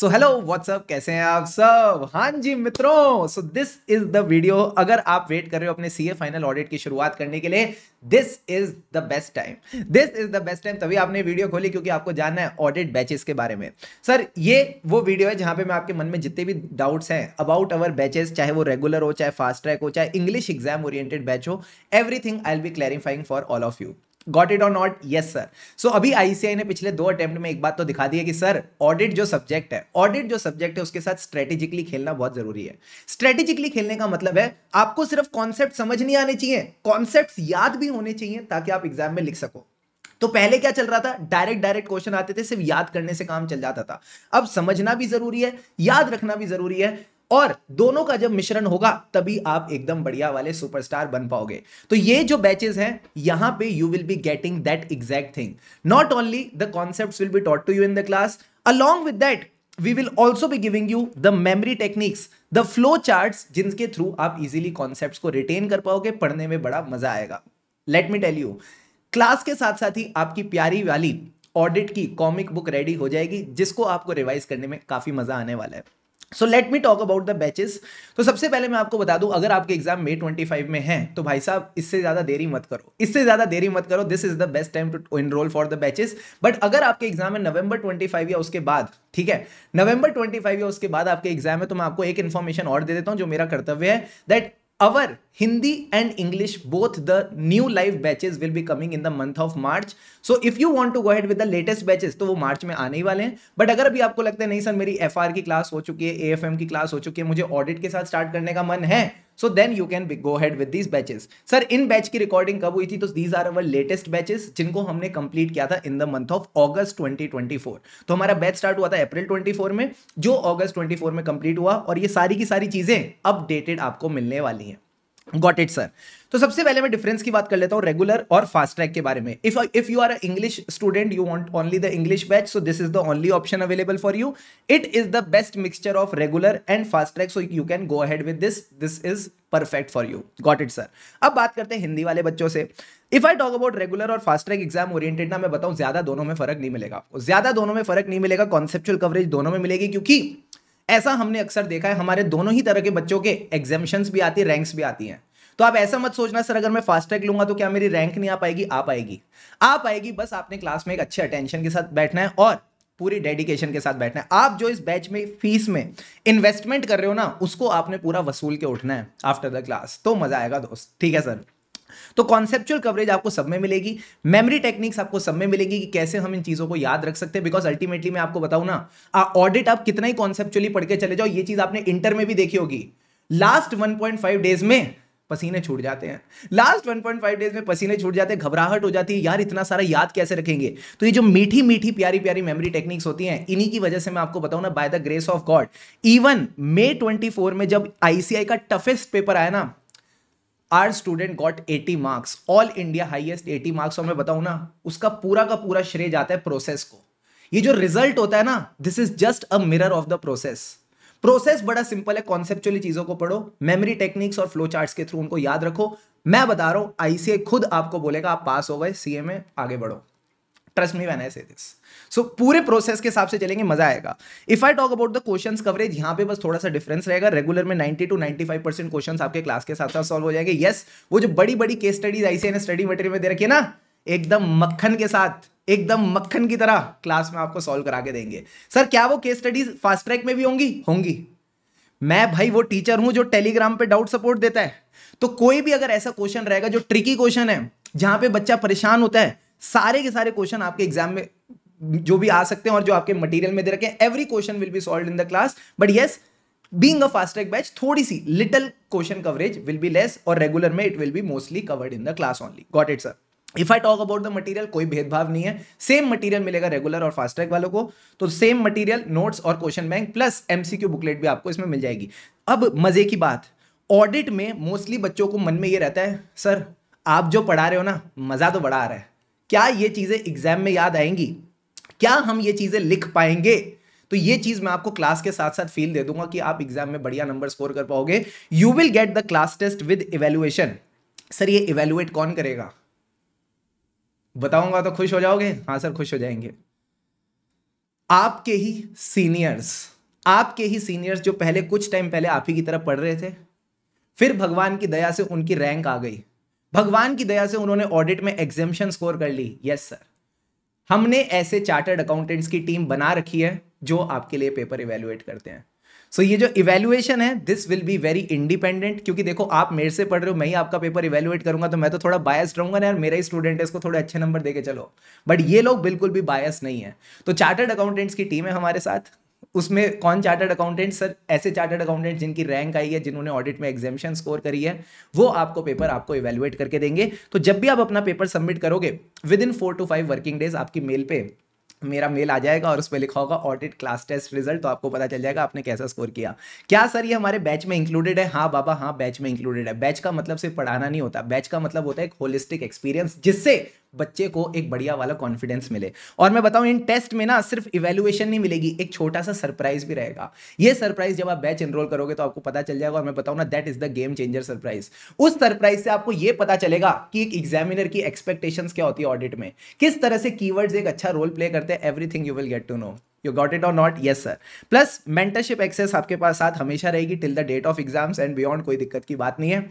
So hello what's up कैसे हैं आप सब हाँ जी मित्रों so this is the video अगर आप वेट कर रहे हो अपने सीए फाइनल ऑडिट की शुरुआत करने के लिए this is the best time this is the best time तभी आपने वीडियो खोली क्योंकि आपको जानना है ऑडिट बैचेस के बारे में सर ये वो वीडियो है जहां पे मैं आपके मन में जितने भी डाउट्स हैं अबाउट अवर बैचेस चाहे वो रेगुलर हो चाहे फास्ट ट्रैक हो चाहे इंग्लिश एग्जाम ओरिएंटेड बैच हो everything I will be clarifying for all of you got it और नॉट यस सर सो अभी आईसीआई ने पिछले दो अटेम्प्ट में एक बात तो दिखा दी है कि सर ऑडिट जो सब्जेक्ट है ऑडिट जो सब्जेक्ट है उसके साथ स्ट्रेटेजिकली खेलना बहुत जरूरी है स्ट्रेटेजिकली खेलने का मतलब है आपको सिर्फ कॉन्सेप्ट समझ नहीं आने चाहिए कॉन्सेप्ट याद भी होने चाहिए ताकि आप एग्जाम में लिख सको तो पहले क्या चल रहा था डायरेक्ट डायरेक्ट क्वेश्चन आते थे सिर्फ याद करने से काम चल जाता था अब समझना भी जरूरी है याद रखना भी जरूरी है और दोनों का जब मिश्रण होगा तभी आप एकदम बढ़िया वाले सुपरस्टार बन पाओगे तो ये जो बैचेस हैं यहां पे you will be getting that exact thing not only the concept will be taught to you in the class along with that we will also भी giving you the memory techniques the flow chart जिनके through आप easily concept को retain कर पाओगे पढ़ने में बड़ा मजा आएगा let me tell you class के साथ साथ ही आपकी प्यारी वाली ऑडिट की कॉमिक बुक रेडी हो जाएगी जिसको आपको रिवाइज करने में काफी मजा आने वाला है so let me talk about the batches तो सबसे पहले मैं आपको बता दूं अगर आपके एग्जाम मे 25 में हैं तो भाई साहब इससे ज़्यादा देरी मत करो इससे ज़्यादा देरी मत करो this is the best time to enrol for the batches but अगर आपके एग्जाम है नवंबर 25 या उसके बाद ठीक है नवंबर 25 या उसके बाद आपके एग्जाम है तो मैं आपको एक इन्फॉर्मेशन और दे देता हूँ जो मेरा कर्तव्य है that our Hindi and English, both the new live batches will be coming in the month of March. So if you want to go ahead with the latest batches, तो वो मार्च में आने ही वाले हैं बट अगर अभी आपको लगता है नहीं सर मेरी एफ की क्लास हो चुकी है ए की क्लास हो चुकी है मुझे ऑडिट के साथ स्टार्ट करने का मन है so then you can go head with these batches sir इन बैच की रिकॉर्डिंग कब हुई थी तो these are our latest batches जिनको हमने कंप्लीट किया था in the month of August 2024 तो हमारा बैच स्टार्ट हुआ था अप्रैल 24 में जो ऑगस्ट 24 में कंप्लीट हुआ और ये सारी की सारी चीजें अपडेटेड आपको मिलने वाली हैं गॉट इट सर तो सबसे पहले मैं डिफरेंस की बात कर लेता हूँ रेगुलर और फास्ट ट्रैक के बारे में if if you are a English student you want only the English batch so this is the only option available for you it is the best mixture of regular and fast track so you can go ahead with this this is perfect for you got it sir अब बात करते हैं हिंदी वाले बच्चों से if I talk about regular और fast track exam oriented ना मैं बताऊं ज्यादा दोनों में फर्क नहीं मिलेगा आपको ज्यादा दोनों में फर्क नहीं मिलेगा कॉन्सेप्चुअल कवरेज दोनों में मिलेगी क्योंकि ऐसा हमने अक्सर देखा है हमारे दोनों ही तरह के बच्चों के एग्जामिशन भी आती है रैंक्स भी आती हैं तो आप ऐसा मत सोचना सर अगर मैं फास्ट ट्रैक लूंगा तो क्या मेरी रैंक नहीं आ पाएगी आ पाएगी आ पाएगी बस आपने क्लास में एक अच्छे अटेंशन के साथ बैठना है और पूरी डेडिकेशन के साथ बैठना है आप जो इस बैच में फीस में इन्वेस्टमेंट कर रहे हो ना उसको आपने पूरा वसूल के उठना है आफ्टर द क्लास तो मजा आएगा दोस्त ठीक है सर तो कॉन्सेप्चुअल कवरेज आपको सब में मिलेगी मेमोरी टेक्निक्स आपको सब में मिलेगी कि कैसे हम इन चीज़ों को याद रख सकते हैं बिकॉज अल्टीमेटली मैं आपको बताऊं ना ऑडिट आप कितना ही कॉन्सेप्चुअली पढ़ के चले जाओ ये चीज़ आपने इंटर में भी देखी होगी लास्ट 1.5 डेज में पसीने छूट जाते हैं लास्ट 1.5 डेज में पसीने छूट जाते हैं घबराहट हो जाती है यार इतना सारा याद कैसे रखेंगे तो ये जो मीठी मीठी प्यारी प्यारी मेमोरी टेक्निक्स होती हैं इन्हीं की वजह से मैं आपको बताऊं ना by the grace of God even May 24 में जब आईसीआई का टफेस्ट पेपर आया ना our student got eighty marks all India highest eighty marks और मैं बताऊं ना उसका पूरा का पूरा श्रेय जाता है प्रोसेस को ये जो रिजल्ट होता है ना this is just a mirror of the process process बड़ा सिंपल है कॉन्सेप्चुअली चीजों को पढ़ो मेमोरी टेक्निक्स और फ्लो चार्ट्स के थ्रू उनको याद रखो मैं बता रहा हूं आईसीए खुद आपको बोलेगा आप पास हो गए सीए में आगे बढ़ो ट्रस्ट मी वैन आई से दिस सो पूरे प्रोसेस के हिसाब से चलेंगे मजा आएगा if I talk about the questions coverage यहाँ पे बस थोड़ा सा डिफरेंस रहेगा रेगुलर में 90 टू 95 परसेंट क्वेश्चन आपके क्लास के साथ साथ सॉल्व हो जाएंगे यस yes, वो जो बड़ी बड़ी case studies I C study material में दे रखिए ना एकदम मक्खन के साथ एकदम मक्खन की तरह क्लास में आपको सॉल्व करा के देंगे सर क्या वो केस स्टडीज फास्ट ट्रैक में भी होंगी होंगी मैं भाई वो टीचर हूं जो टेलीग्राम पे डाउट सपोर्ट देता है तो कोई भी अगर ऐसा क्वेश्चन रहेगा जो ट्रिकी क्वेश्चन है जहां पे बच्चा परेशान होता है सारे के सारे क्वेश्चन आपके एग्जाम में जो भी आ सकते हैं और जो आपके मटेरियल में दे रखे हैं every question will be solved in the class but yes being a fast track batch थोड़ी सी little question coverage will be less और रेगुलर में it will be mostly covered in the class only got it sir if I talk about the material कोई भेदभाव नहीं है same material मिलेगा regular और फास्ट ट्रैक वालों को तो सेम मटीरियल नोट्स और question bank plus MCQ booklet भी आपको इसमें मिल जाएगी अब मजे की बात ऑडिट में मोस्टली बच्चों को मन में ये रहता है सर आप जो पढ़ा रहे हो ना मज़ा तो बड़ा आ रहा है क्या ये चीज़ें एग्जाम में याद आएंगी क्या हम ये चीज़ें लिख पाएंगे तो ये चीज मैं आपको क्लास के साथ साथ फील दे दूंगा कि आप एग्जाम में बढ़िया नंबर स्कोर कर पाओगे you will get the class test with evaluation sir ये इवेल्युएट कौन करेगा बताऊंगा तो खुश हो जाओगे हाँ सर खुश हो जाएंगे आपके ही सीनियर्स आपके ही सीनियर्स जो पहले कुछ टाइम पहले आप ही की तरफ पढ़ रहे थे फिर भगवान की दया से उनकी रैंक आ गई भगवान की दया से उन्होंने ऑडिट में एग्जेम्पन स्कोर कर ली यस सर हमने ऐसे चार्टर्ड अकाउंटेंट्स की टीम बना रखी है जो आपके लिए पेपर इवेल्युएट करते हैं सो so, ये जो इवेल्युएशन है this will be very independent क्योंकि देखो आप मेरे से पढ़ रहे हो मैं ही आपका पेपर इवेल्युएट करूंगा तो मैं तो थोड़ा बायस रहूंगा ना यार मेरा ही स्टूडेंट है इसको थोड़े अच्छे नंबर देके चलो बट ये लोग बिल्कुल भी बायस नहीं है तो चार्टर्ड अकाउंटेंट्स की टीम है हमारे साथ उसमें कौन चार्टर्ड अकाउंटेंट सर ऐसे चार्टर्ड अकाउंटेंट जिनकी रैंक आई है जिन्होंने ऑडिट में एग्जामेशन स्कोर करी है वो आपको पेपर आपको इवेलुएट करके देंगे तो जब भी आप अपना पेपर सबमिट करोगे within four to five working days आपकी मेल पे मेरा मेल आ जाएगा और उस पर लिखा होगा ऑडिट क्लास टेस्ट रिजल्ट तो आपको पता चल जाएगा आपने कैसा स्कोर किया क्या सर ये हमारे बैच में इंक्लूडेड है हाँ बाबा हाँ बैच में इंक्लूडेड है बैच का मतलब सिर्फ पढ़ाना नहीं होता बैच का मतलब होता है एक होलिस्टिक एक्सपीरियंस जिससे बच्चे को एक बढ़िया वाला कॉन्फिडेंस मिले और मैं बताऊं इन टेस्ट में ना सिर्फ इवेल्युएशन नहीं मिलेगी एक छोटा सा सरप्राइज भी रहेगा ये सरप्राइज जब आप बैच एनरोल करोगे तो आपको पता चल जाएगा और मैं बताऊं ना that is the game changer surprise उस सरप्राइज से आपको ये पता चलेगा कि एक एग्जामिनर की एक्सपेक्टेशन क्या होती है ऑडिट में किस तरह से की एक अच्छा रोल प्ले करते हैं everything you will get to know you got it और not yes sir plus mentorship access आपके पास साथ हमेशा रहेगी till the date of exams and beyond कोई दिक्कत की बात नहीं है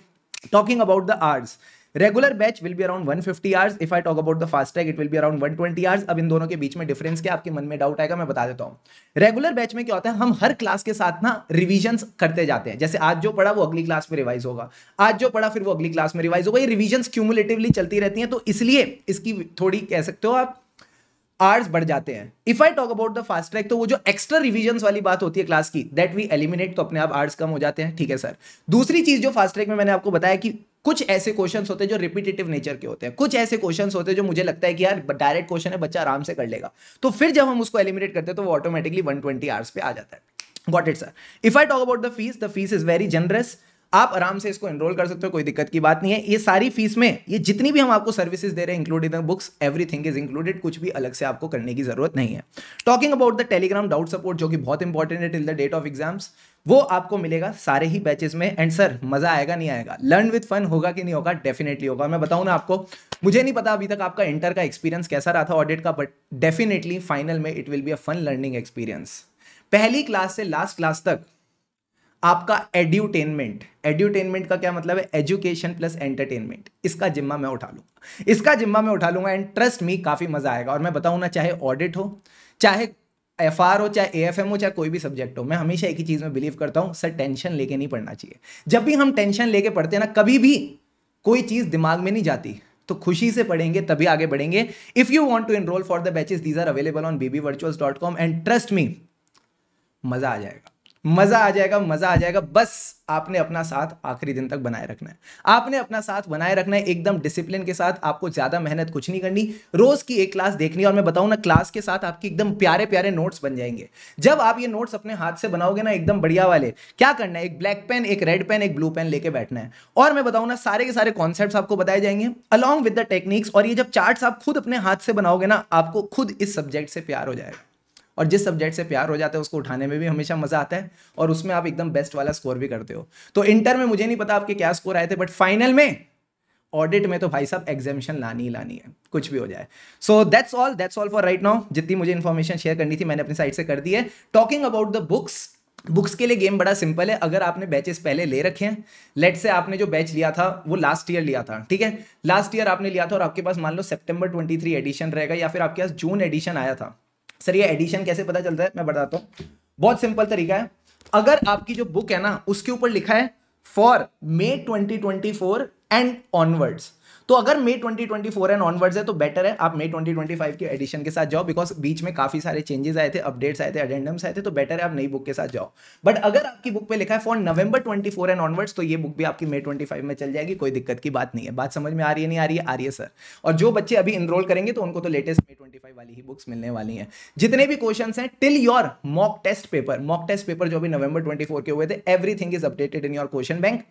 talking about the hours regular batch will be around 150 hours if I talk about the fast track it will be around 120 hours अब इन दोनों के बीच में डिफरेंस क्या आपके मन में डाउट आएगा मैं बता देता हूं रेगुलर बैच में क्या होता है हम हर क्लास के साथ ना रिविजन करते जाते हैं जैसे आज जो पढ़ा वो अगली क्लास में रिवाइज होगा आज जो पढ़ा फिर वो अगली क्लास में रिवाइज होगा ये रिविजन क्यूमुलेटिवली चलती रहती है तो इसलिए इसकी थोड़ी कह सकते हो आप आर्स बढ़ जाते हैं if I talk about the fast track तो वो जो एक्स्ट्रा रिविजन वाली बात होती है क्लास की दैट वी एलिमिनेट तो अपने आप आर्ट्स कम हो जाते हैं ठीक है सर दूसरी चीज जो फास्ट ट्रैक में मैंने आपको बताया कि कुछ ऐसे क्वेश्चंस होते हैं जो रिपीटेटिव नेचर के होते हैं कुछ ऐसे क्वेश्चंस होते हैं जो मुझे लगता है कि यार डायरेक्ट क्वेश्चन है बच्चा आराम से कर लेगा तो फिर जब हम उसको एलिमिनेट करते हैं तो वो ऑटोमेटिकली 120 ट्वेंटी आवर्स पे आ जाता है got it sir if I talk about the fees the fees is very generous आप आराम से इसको एनरोल कर सकते हो कोई दिक्कत की बात नहीं है ये सारी फीस में ये जितनी भी हम आपको सर्विसेज दे रहे हैं including books everything is included कुछ भी अलग से आपको करने की जरूरत नहीं है talking about the Telegram doubt support जो कि बहुत इंपॉर्टेंट है till the date of exams वो आपको मिलेगा सारे ही बैचेस में एंड सर मजा आएगा नहीं आएगा लर्न विद फन होगा कि नहीं होगा डेफिनेटली होगा मैं बताऊं ना आपको मुझे नहीं पता अभी तक आपका इंटर का एक्सपीरियंस कैसा रहा था ऑडिट का बट डेफिनेटली फाइनल में it will be a fun learning experience पहली क्लास से लास्ट क्लास तक आपका एड्यूटेनमेंट एड्यूटेनमेंट का क्या मतलब है एजुकेशन प्लस एंटरटेनमेंट इसका जिम्मा मैं उठा लूंगा इसका जिम्मा मैं उठा लूंगा एंड ट्रस्ट मी काफ़ी मज़ा आएगा और मैं बताऊं ना चाहे ऑडिट हो चाहे एफ आर हो चाहे ए एफ एम हो चाहे कोई भी सब्जेक्ट हो मैं हमेशा एक ही चीज़ में बिलीव करता हूं सर टेंशन लेके नहीं पढ़ना चाहिए जब भी हम टेंशन लेके पढ़ते हैं ना कभी भी कोई चीज़ दिमाग में नहीं जाती तो खुशी से पढ़ेंगे तभी आगे बढ़ेंगे if you want to enrol for the batches these are available on BB dot com and trust me मज़ा आ जाएगा मजा आ जाएगा मजा आ जाएगा बस आपने अपना साथ आखिरी दिन तक बनाए रखना है आपने अपना साथ बनाए रखना है एकदम डिसिप्लिन के साथ आपको ज्यादा मेहनत कुछ नहीं करनी रोज की एक क्लास देखनी और मैं बताऊं ना क्लास के साथ आपकी एकदम प्यारे प्यारे नोट्स बन जाएंगे जब आप ये नोट्स अपने हाथ से बनाओगे ना एकदम बढ़िया वाले क्या करना है एक ब्लैक पेन एक रेड पेन एक ब्लू पेन लेके बैठना है और मैं बताऊं ना सारे के सारे कॉन्सेप्ट आपको बताए जाएंगे अलॉन्ग विद द टेक्निक्स और ये जब चार्ट आप खुद अपने हाथ से बनाओगे ना आपको खुद इस सब्जेक्ट से प्यार हो जाएगा और जिस सब्जेक्ट से प्यार हो जाता है उसको उठाने में भी हमेशा मज़ा आता है और उसमें आप एकदम बेस्ट वाला स्कोर भी करते हो तो इंटर में मुझे नहीं पता आपके क्या स्कोर आए थे बट फाइनल में ऑडिट में तो भाई साहब एग्जामिशन लानी ही लानी है कुछ भी हो जाए so that's all that's all for right now जितनी मुझे इन्फॉर्मेशन शेयर करनी थी मैंने अपनी साइड से कर दी है talking about the books books के लिए गेम बड़ा सिंपल है अगर आपने बैचेस पहले ले रखे हैं लेट से आपने जो बैच लिया था वो लास्ट ईयर लिया था ठीक है लास्ट ईयर आपने लिया था और आपके पास मान लो ट्वेंटी थ्री एडिशन रहेगा या फिर आपके पास जून एडिशन आया था सर ये एडिशन कैसे पता चलता है मैं बताता हूँ बहुत सिंपल तरीका है अगर आपकी जो बुक है ना उसके ऊपर लिखा है फॉर मे 2024 एंड ऑनवर्ड्स तो अगर May twenty twenty four and onwards है तो बेटर है आप मे ट्वेंटी ट्वेंटी फाइव के एडिशन के साथ जाओ बिकॉज बीच में काफी सारे चेंजेस आए थे अपडेट्स आए थे अडेंडम्स आए थे तो बेटर है आप नई बुक के साथ जाओ बट अगर आपकी बुक पे लिखा है for November twenty four and onwards तो ये बुक भी आपकी मे ट्वेंटी फाइव में चल जाएगी कोई दिक्कत की बात नहीं है बात समझ में आ रही है नहीं आ रही है आ रही है सर और जो बच्चे अभी इनरोल करेंगे तो उनको तो लेटेस्ट मे ट्वेंटी फाइव वाली ही बुक्स मिलने वाली है जितने भी क्वेश्चन हैं till your mock test paper mock test paper जो अभी नवंबर ट्वेंटी फोर के हुए थे everything is updated in your question bank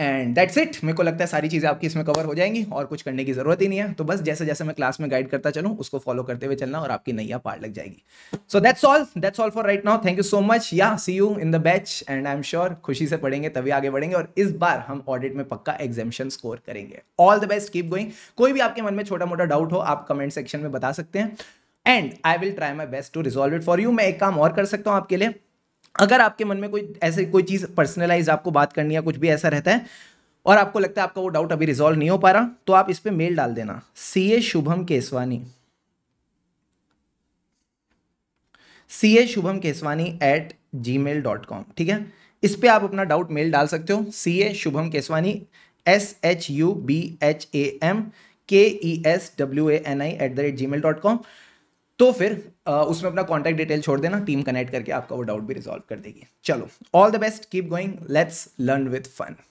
and that's it मेरे को लगता है सारी चीज़ें आपकी इसमें कवर हो जाएंगी और कुछ करने की ज़रूरत ही नहीं है तो बस जैसे जैसे मैं क्लास में गाइड करता चलूँ उसको फॉलो करते हुए चलना और आपकी नैया पार लग जाएगी so that's all that's all for right now thank you so much या see you in the batch and I am sure खुशी से पढ़ेंगे तभी आगे बढ़ेंगे और इस बार हम ऑडिट में पक्का एग्जामिशन स्कोर करेंगे all the best keep going कोई भी आपके मन में छोटा मोटा डाउट हो आप कमेंट सेक्शन में बता सकते हैं and I will try my best to resolve it for you मैं एक काम और कर सकता हूँ आपके लिए अगर आपके मन में कोई ऐसे कोई चीज़ पर्सनलाइज आपको बात करनी है कुछ भी ऐसा रहता है और आपको लगता है आपका वो डाउट अभी रिजॉल्व नहीं हो पा रहा तो आप इस पर मेल डाल देना C A Shubham Keswani C A Shubham Keswani at Gmail dot com ठीक है इस पर आप अपना डाउट मेल डाल सकते हो C A Shubham Keswani S H U B H A M K E S W A N I at the rate Gmail dot com तो फिर उसमें अपना कॉन्टैक्ट डिटेल छोड़ देना टीम कनेक्ट करके आपका वो डाउट भी रिजॉल्व कर देगी चलो all the best keep going let's learn with fun